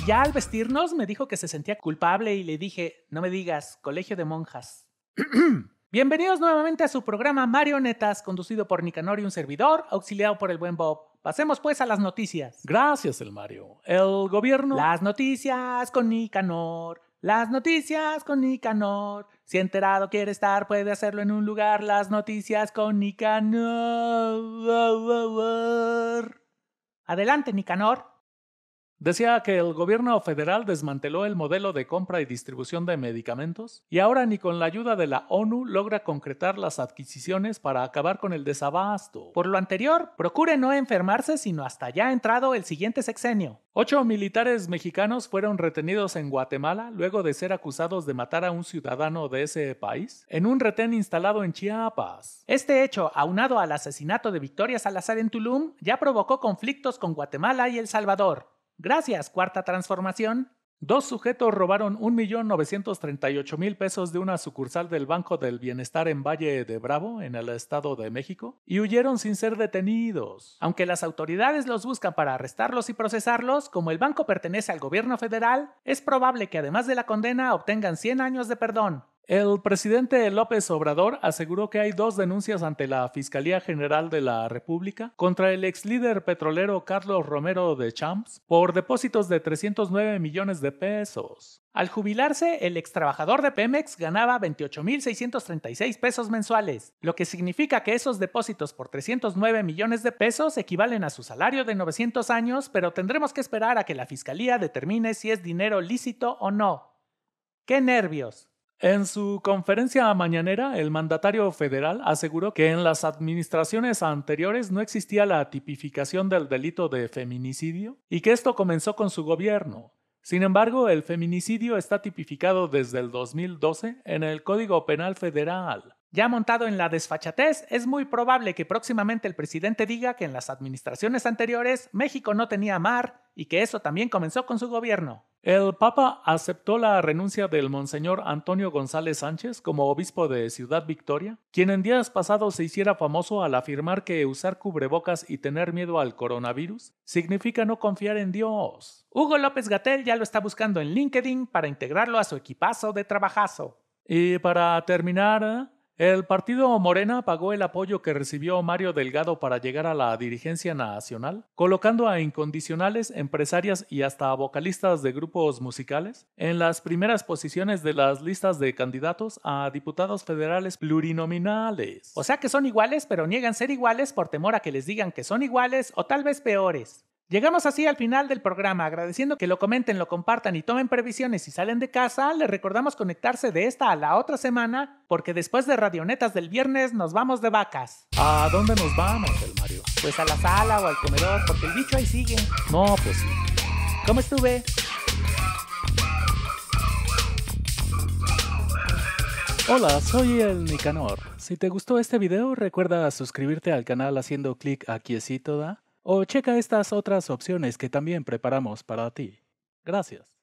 Y ya al vestirnos me dijo que se sentía culpable y le dije, no me digas, colegio de monjas. Bienvenidos nuevamente a su programa Marionetas, conducido por Nicanor y un servidor, auxiliado por el buen Bob. Pasemos pues a las noticias. Gracias, el Mario. El gobierno. Las noticias con Nicanor. Las noticias con Nicanor. Si enterado quiere estar, puede hacerlo en un lugar. Las noticias con Nicanor. Adelante, Nicanor. Decía que el gobierno federal desmanteló el modelo de compra y distribución de medicamentos y ahora ni con la ayuda de la ONU logra concretar las adquisiciones para acabar con el desabasto. Por lo anterior, procure no enfermarse sino hasta ya entrado el siguiente sexenio. Ocho militares mexicanos fueron retenidos en Guatemala luego de ser acusados de matar a un ciudadano de ese país en un retén instalado en Chiapas. Este hecho, aunado al asesinato de Victoria Salazar en Tulum, ya provocó conflictos con Guatemala y El Salvador. Gracias, cuarta transformación. Dos sujetos robaron 1.938.000 pesos de una sucursal del Banco del Bienestar en Valle de Bravo, en el Estado de México, y huyeron sin ser detenidos. Aunque las autoridades los buscan para arrestarlos y procesarlos, como el banco pertenece al gobierno federal, es probable que además de la condena obtengan 100 años de perdón, el presidente López Obrador aseguró que hay dos denuncias ante la Fiscalía General de la República contra el ex líder petrolero Carlos Romero de Champs por depósitos de 309 millones de pesos. Al jubilarse, el extrabajador de Pemex ganaba 28.636 pesos mensuales, lo que significa que esos depósitos por 309 millones de pesos equivalen a su salario de 900 años, pero tendremos que esperar a que la Fiscalía determine si es dinero lícito o no. ¡Qué nervios! En su conferencia mañanera, el mandatario federal aseguró que en las administraciones anteriores no existía la tipificación del delito de feminicidio y que esto comenzó con su gobierno. Sin embargo, el feminicidio está tipificado desde el 2012 en el Código Penal Federal. Ya montado en la desfachatez, es muy probable que próximamente el presidente diga que en las administraciones anteriores México no tenía mar y que eso también comenzó con su gobierno. El Papa aceptó la renuncia del Monseñor Antonio González Sánchez como obispo de Ciudad Victoria, quien en días pasados se hiciera famoso al afirmar que usar cubrebocas y tener miedo al coronavirus significa no confiar en Dios. Hugo López Gatel ya lo está buscando en LinkedIn para integrarlo a su equipazo de trabajazo. Y para terminar, el partido Morena pagó el apoyo que recibió Mario Delgado para llegar a la dirigencia nacional, colocando a incondicionales, empresarias y hasta vocalistas de grupos musicales en las primeras posiciones de las listas de candidatos a diputados federales plurinominales. O sea que son iguales, pero niegan ser iguales por temor a que les digan que son iguales o tal vez peores. Llegamos así al final del programa, agradeciendo que lo comenten, lo compartan y tomen previsiones si salen de casa, les recordamos conectarse de esta a la otra semana, porque después de Radionetas del viernes nos vamos de vacas. ¿A dónde nos vamos, el Mario? Pues a la sala o al comedor, porque el bicho ahí sigue. No, pues sí. ¿Cómo estuve? Hola, soy el Nicanor. Si te gustó este video, recuerda suscribirte al canal haciendo clic aquí, así toda? o checa estas otras opciones que también preparamos para ti. Gracias.